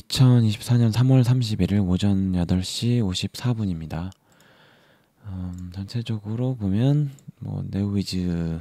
2024년 3월 31일 오전 8시 54분입니다. 음, 전체적으로 보면 뭐 네오위즈,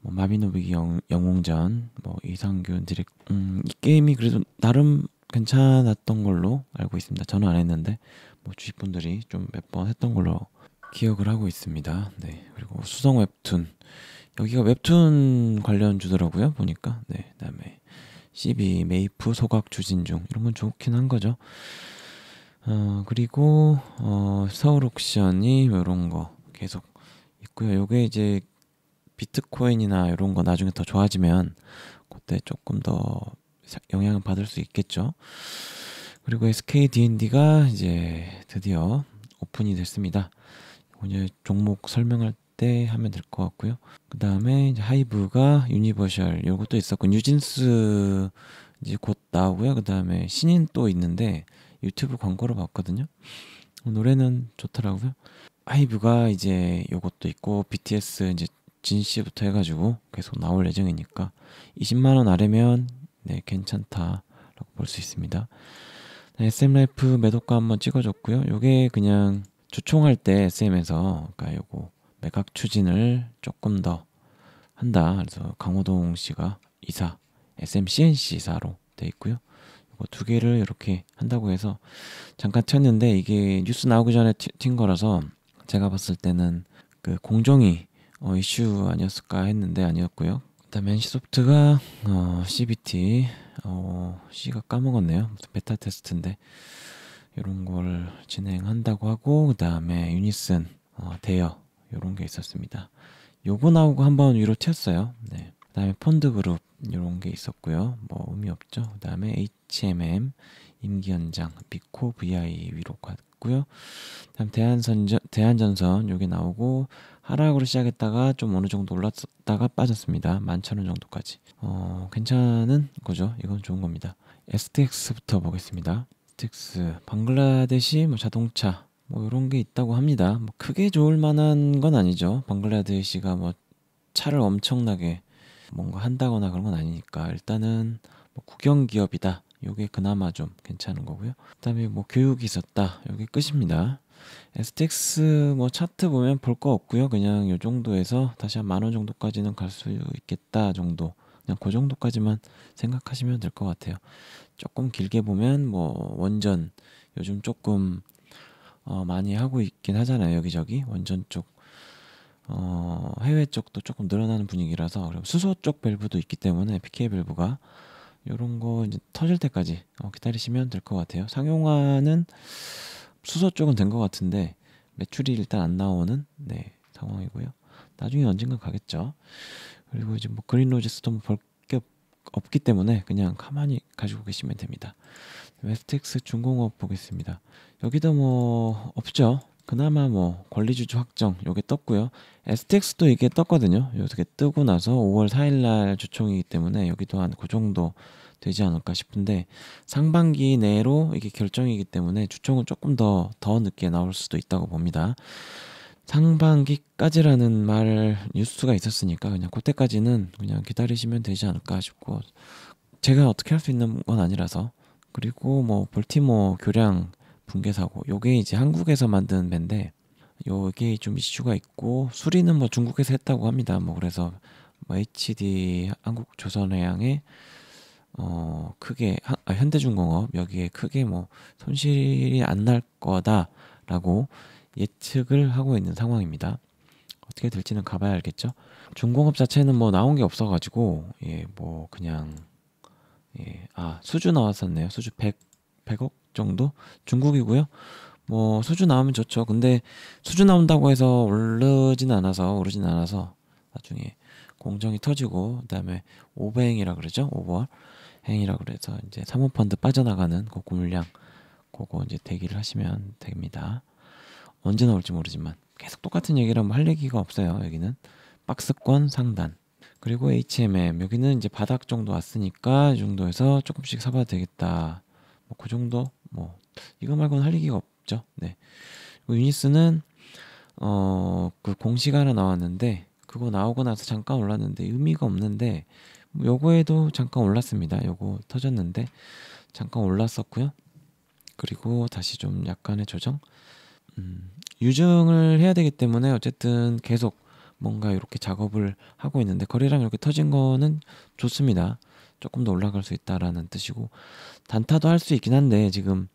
뭐 마비노비기 영, 웅전뭐 이상균 디렉 음, 이 게임이 그래도 나름 괜찮았던 걸로 알고 있습니다. 저는 안 했는데 뭐 주식분들이 좀 몇 번 했던 걸로 기억을 하고 있습니다. 네 그리고 수성 웹툰 여기가 웹툰 관련 주더라고요 보니까 네 그다음에 CB, 메이프, 소각, 추진 중 이런 건 좋긴 한 거죠. 어, 그리고 어, 서울 옥션이 이런 거 계속 있고요. 요게 이제 비트코인이나 이런 거 나중에 더 좋아지면 그때 조금 더 영향을 받을 수 있겠죠. 그리고 SKDND가 이제 드디어 오픈이 됐습니다. 이제 종목 설명할 때 하면 될 것 같고요. 그 다음에 하이브가 유니버셜 요것도 있었고 뉴진스 이제 곧 나오고요. 그 다음에 신인 또 있는데 유튜브 광고로 봤거든요. 노래는 좋더라고요. 하이브가 이제 요것도 있고 BTS 이제 진 씨부터 해가지고 계속 나올 예정이니까 20만 원 아래면 네 괜찮다라고 볼 수 있습니다. SM 네, 라이프 매도가 한번 찍어줬고요. 요게 그냥 초청할때 SM에서 그러니까 요거 매각 추진을 조금 더 한다. 그래서 강호동 씨가 이사, SMCNC 이사로 돼 있고요. 이거 두 개를 이렇게 한다고 해서 잠깐 쳤는데 이게 뉴스 나오기 전에 튄 거라서 제가 봤을 때는 그 공정이 어, 이슈 아니었을까 했는데 아니었고요. 그다음에 NC소프트가 어, CBT 어, C가 까먹었네요. 베타 테스트인데 이런 걸 진행한다고 하고 그다음에 유니슨 어, 대여 이런 게 있었습니다. 요거 나오고 한번 위로 튀었어요. 네. 그 다음에 펀드그룹 이런 게 있었고요. 뭐 의미 없죠. 그 다음에 HMM, 임기현장, 비코 VI 위로 갔고요. 다음 대한선전, 대한전선 요게 나오고 하락으로 시작했다가 좀 어느 정도 올랐다가 빠졌습니다. 만천원 정도까지. 어, 괜찮은 거죠. 이건 좋은 겁니다. STX부터 보겠습니다. STX, 방글라데시 뭐 자동차 뭐 이런 게 있다고 합니다. 뭐 크게 좋을 만한 건 아니죠. 방글라데시가 뭐 차를 엄청나게 뭔가 한다거나 그런 건 아니니까 일단은 뭐 국영 기업이다. 요게 그나마 좀 괜찮은 거고요. 그다음에 뭐 교육이 있었다. 요게 끝입니다. STX 뭐 차트 보면 볼 거 없고요. 그냥 요 정도에서 다시 한 만원 정도까지는 갈 수 있겠다 정도. 그냥 그 정도까지만 생각하시면 될 것 같아요. 조금 길게 보면 뭐 원전 요즘 조금 어, 많이 하고 있긴 하잖아요 여기저기 원전 쪽 어, 해외 쪽도 조금 늘어나는 분위기라서 그리고 수소 쪽 밸브도 있기 때문에 PK 밸브가 이런 거 이제 터질 때까지 어, 기다리시면 될 것 같아요. 상용화는 수소 쪽은 된 것 같은데 매출이 일단 안 나오는 네, 상황이고요. 나중에 언젠가 가겠죠. 그리고 이제 뭐 그린 로지스도 볼게 뭐 없기 때문에 그냥 가만히 가지고 계시면 됩니다. 웨스텍스 중공업 보겠습니다. 여기도 뭐 없죠. 그나마 뭐 권리주주 확정 요게 떴고요. 에스 t 스도 이게 떴거든요. 요게 뜨고 나서 5월 4일날 주총이기 때문에 여기도 한 그 정도 되지 않을까 싶은데 상반기 내로 이게 결정이기 때문에 주총은 조금 더더 더 늦게 나올 수도 있다고 봅니다. 상반기까지라는 말 뉴스가 있었으니까 그냥 그때까지는 그냥 기다리시면 되지 않을까 싶고 제가 어떻게 할 수 있는 건 아니라서 그리고 뭐 볼티모 교량 붕괴사고 요게 이제 한국에서 만든 밴데 요게 좀 이슈가 있고 수리는 뭐 중국에서 했다고 합니다. 뭐 그래서 뭐 HD 한국 조선해양에 어 크게 하, 아, 현대중공업 여기에 크게 뭐 손실이 안 날 거다라고 예측을 하고 있는 상황입니다. 어떻게 될지는 가봐야 알겠죠. 중공업 자체는 뭐 나온 게 없어가지고 예 뭐 그냥 예, 아 수주 나왔었네요. 수주 100 100억 정도 중국이고요. 뭐 수주 나오면 좋죠. 근데 수주 나온다고 해서 오르진 않아서 오르진 않아서 나중에 공정이 터지고 그다음에 오버행이라 그러죠. 오버 행이라 그래서 이제 사모펀드 빠져나가는 그 고물량 그거 이제 대기를 하시면 됩니다. 언제 나올지 모르지만 계속 똑같은 얘기라면 할 얘기가 없어요. 여기는 박스권 상단 그리고 HMM 여기는 이제 바닥 정도 왔으니까 이 정도에서 조금씩 사봐도 되겠다. 뭐 그 정도 뭐 이거 말고는 할 얘기가 없죠. 네. 그리고 유니스는 어 그 공식 하나 나왔는데 그거 나오고 나서 잠깐 올랐는데 의미가 없는데 요거에도 잠깐 올랐습니다. 요거 터졌는데 잠깐 올랐었고요. 그리고 다시 좀 약간의 조정. 음, 유증을 해야 되기 때문에 어쨌든 계속 뭔가 이렇게 작업을 하고 있는데 거래량 이렇게 터진 거는 좋습니다. 조금 더 올라갈 수 있다라는 뜻이고 단타도 할 수 있긴 한데 지금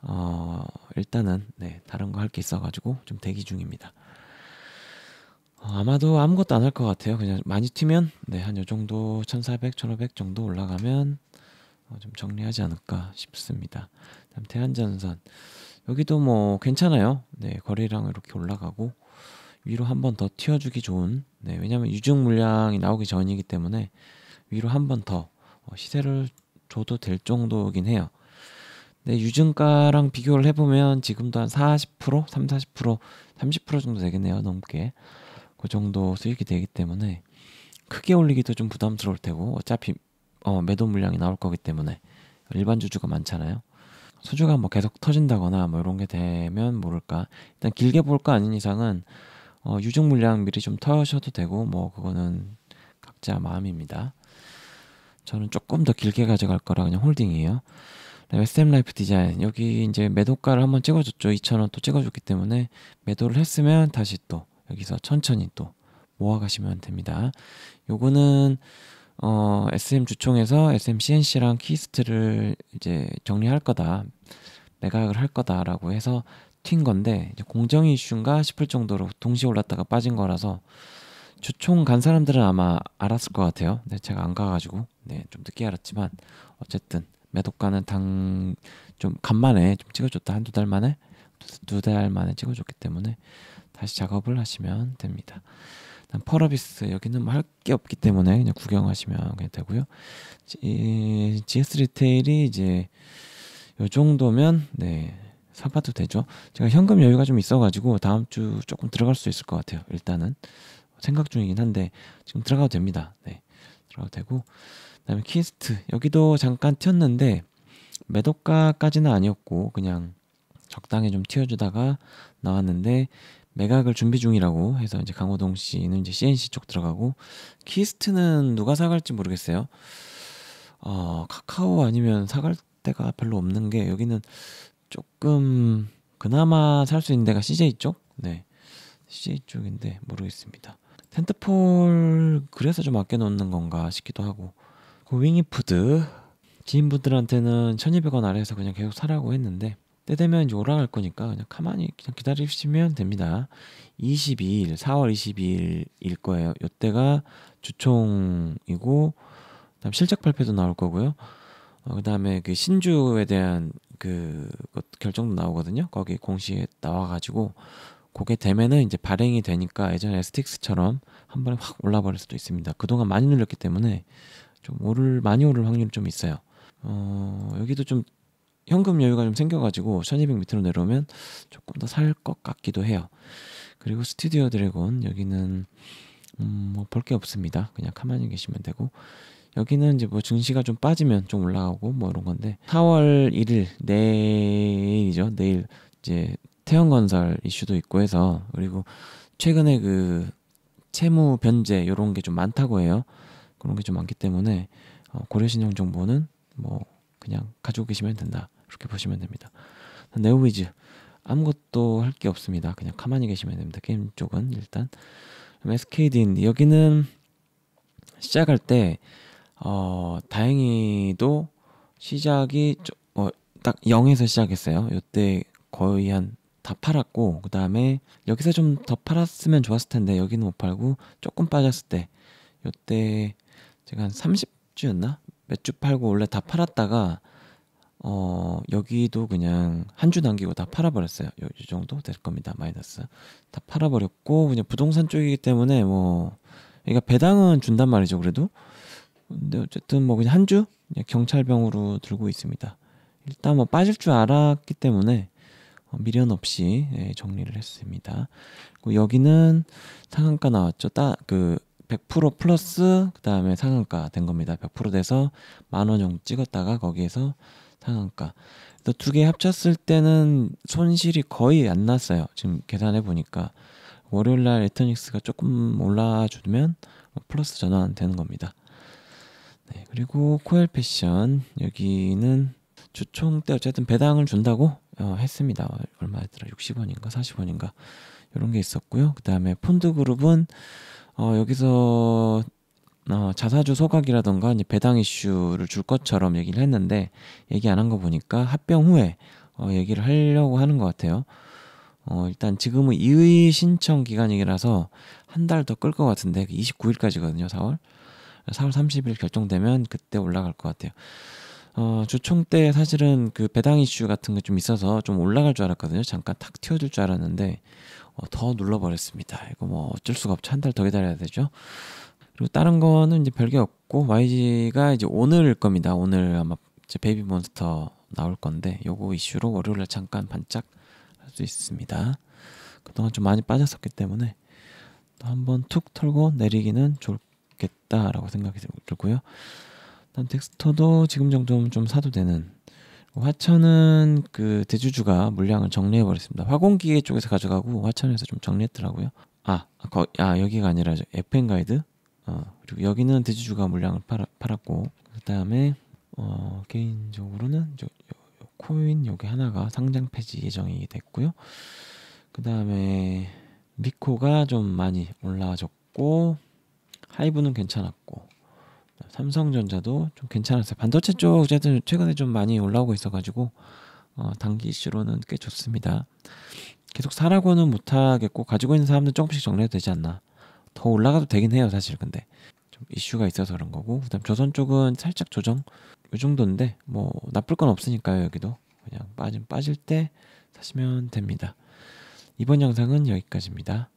어 일단은 네 다른 거 할 게 있어가지고 좀 대기 중입니다. 어 아마도 아무것도 안 할 것 같아요. 그냥 많이 튀면 네한 요 정도 1,400, 1,500 정도 올라가면 어 좀 정리하지 않을까 싶습니다. 다음 태안전선 여기도 뭐 괜찮아요. 네 거래량 이렇게 올라가고 위로 한 번 더 튀어주기 좋은 네, 왜냐하면 유증 물량이 나오기 전이기 때문에 위로 한 번더 어, 시세를 줘도 될 정도긴 해요. 네, 유증가랑 비교를 해보면 지금도 한 40%, 3, 40%, 30% 정도 되겠네요. 넘게 그 정도 수익이 되기 때문에 크게 올리기도 좀 부담스러울 테고 어차피 어, 매도 물량이 나올 거기 때문에 일반 주주가 많잖아요. 수주가 뭐 계속 터진다거나 뭐 이런 게 되면 모를까 일단 길게 볼 거 아닌 이상은 어, 유족 물량 미리 좀 터셔도 되고 뭐 그거는 각자 마음입니다. 저는 조금 더 길게 가져갈 거라 그냥 홀딩이에요. 웨스템 라이프 디자인 여기 이제 매도가를 한번 찍어줬죠. 2 0원또 찍어줬기 때문에 매도를 했으면 다시 또 여기서 천천히 또 모아가시면 됩니다. 요거는 어, SM 주총에서 SM CNC랑 키스트를 이제 정리할 거다. 매각을 할 거다라고 해서 튄 건데 공정 이슈인가 싶을 정도로 동시에 올랐다가 빠진 거라서 주총 간 사람들은 아마 알았을 것 같아요. 네, 제가 안 가가지고 네, 좀 늦게 알았지만 어쨌든 매도가는 당 좀 간만에 좀 찍어줬다 한 두 달 만에 두 달 만에 찍어줬기 때문에 다시 작업을 하시면 됩니다. 펄어비스 여기는 뭐할게 없기 때문에 그냥 구경하시면 되고요. GS 리테일이 이제 요 정도면 네 사봐도 되죠. 제가 현금 여유가 좀 있어가지고 다음 주 조금 들어갈 수 있을 것 같아요. 일단은 생각 중이긴 한데 지금 들어가도 됩니다. 네, 들어가도 되고 그다음에 키스트 여기도 잠깐 튀었는데 매도가까지는 아니었고 그냥 적당히 좀 튀어주다가 나왔는데 매각을 준비 중이라고 해서 이제 강호동 씨는 이제 CNC 쪽 들어가고 키스트는 누가 사갈지 모르겠어요. 어, 카카오 아니면 사갈 때가 별로 없는 게 여기는 조금 그나마 살 수 있는 데가 CJ 쪽? 네. CJ 쪽인데 모르겠습니다. 텐트폴 그래서 좀 아껴 놓는 건가 싶기도 하고. 그 윙이푸드 지인분들한테는 1200원 아래에서 그냥 계속 사라고 했는데 때 되면 이제 올라갈 거니까 그냥 가만히 그냥 기다리시면 됩니다. 22일, 4월 22일일 거예요. 이때가 주총이고 그다음 실적 발표도 나올 거고요. 어, 그다음에 그 신주에 대한 그 결정도 나오거든요. 거기 공시에 나와가지고 그게 되면은 이제 발행이 되니까 예전 에스틱스처럼 한 번에 확 올라버릴 수도 있습니다. 그동안 많이 눌렸기 때문에 좀 오를 많이 오를 확률이 좀 있어요. 어, 여기도 좀 현금 여유가 좀 생겨가지고 1200 밑으로 내려오면 조금 더 살 것 같기도 해요. 그리고 스튜디오 드래곤 여기는 음, 뭐볼 게 없습니다. 그냥 가만히 계시면 되고 여기는 이제 뭐 증시가 좀 빠지면 좀 올라가고 뭐 이런 건데 4월 1일 내일이죠. 내일 이제 태형건설 이슈도 있고 해서 그리고 최근에 그 채무 변제 이런 게 좀 많다고 해요. 그런 게 좀 많기 때문에 어, 고려신용 정보는 뭐 그냥 가지고 계시면 된다. 그렇게 보시면 됩니다. 네오위즈 아무것도 할 게 없습니다. 그냥 가만히 계시면 됩니다. 게임 쪽은 일단 s k d 인데 여기는 시작할 때 어, 다행히도 시작이 조, 어, 딱 0에서 시작했어요. 이때 거의 한 다 팔았고 그 다음에 여기서 좀 더 팔았으면 좋았을 텐데 여기는 못 팔고 조금 빠졌을 때 이때 제가 한 30주였나? 몇 주 팔고 원래 다 팔았다가 어, 여기도 그냥 한 주 남기고 다 팔아버렸어요. 요, 요 정도 될 겁니다. 마이너스. 다 팔아버렸고, 그냥 부동산 쪽이기 때문에 뭐, 그러니까 배당은 준단 말이죠. 그래도. 근데 어쨌든 뭐 그냥 한주 경찰병으로 들고 있습니다. 일단 뭐 빠질 줄 알았기 때문에 어, 미련 없이 예, 정리를 했습니다. 여기는 상한가 나왔죠. 딱그 100% 플러스 그 다음에 상한가 된 겁니다. 100% 돼서 만 원 정도 찍었다가 거기에서 상한가. 그두개 합쳤을 때는 손실이 거의 안 났어요. 지금 계산해 보니까 월요일 날 에터닉스가 조금 올라주면 뭐 플러스 전환 되는 겁니다. 네, 그리고 코엘 패션 여기는 주총 때 어쨌든 배당을 준다고 어, 했습니다. 얼마였더라? 60원인가 40원인가 이런 게 있었고요. 그 다음에 폰드 그룹은 어, 여기서 어, 자사주 소각이라던가 이제 배당 이슈를 줄 것처럼 얘기를 했는데 얘기 안 한 거 보니까 합병 후에 어, 얘기를 하려고 하는 것 같아요. 어, 일단 지금은 이의 신청 기간이라서 한 달 더 끌 것 같은데 29일까지거든요, 그 4월. 4월 30일 결정되면 그때 올라갈 것 같아요. 어, 주총 때 사실은 그 배당 이슈 같은 게 좀 있어서 좀 올라갈 줄 알았거든요. 잠깐 탁 튀어줄 줄 알았는데 어, 더 눌러버렸습니다. 이거 뭐 어쩔 수가 없죠. 한 달 더 기다려야 되죠. 그리고 다른 거는 이제 별게 없고 YG가 이제 오늘 겁니다. 오늘 아마 제 베이비 몬스터 나올 건데 요거 이슈로 월요일날 잠깐 반짝 할 수 있습니다. 그동안 좀 많이 빠졌었기 때문에 또 한번 툭 털고 내리기는 좋을 좋겠다라고 생각이 들고요. 다 텍스터도 지금 정도면 좀 사도 되는 화천은 그 대주주가 물량을 정리해 버렸습니다. 화공기계 쪽에서 가져가고 화천에서 좀 정리했더라고요. 아, 거, 아 여기가 아니라 FN 가이드. 어, 그리고 여기는 대주주가 물량을 팔, 팔았고 그다음에 어, 개인적으로는 저, 요, 요 코인 여기 하나가 상장 폐지 예정이 됐고요. 그다음에 미코가 좀 많이 올라졌고 하이브는 괜찮았고 삼성전자도 좀 괜찮았어요. 반도체 쪽 어쨌든 최근에 좀 많이 올라오고 있어가지고 어, 단기 이슈로는 꽤 좋습니다. 계속 사라고는 못하겠고 가지고 있는 사람들 조금씩 정리해도 되지 않나. 더 올라가도 되긴 해요 사실 근데 좀 이슈가 있어서 그런 거고 그다음 조선 쪽은 살짝 조정 이 정도인데 뭐 나쁠 건 없으니까요 여기도 그냥 빠진 빠질 때 사시면 됩니다. 이번 영상은 여기까지입니다.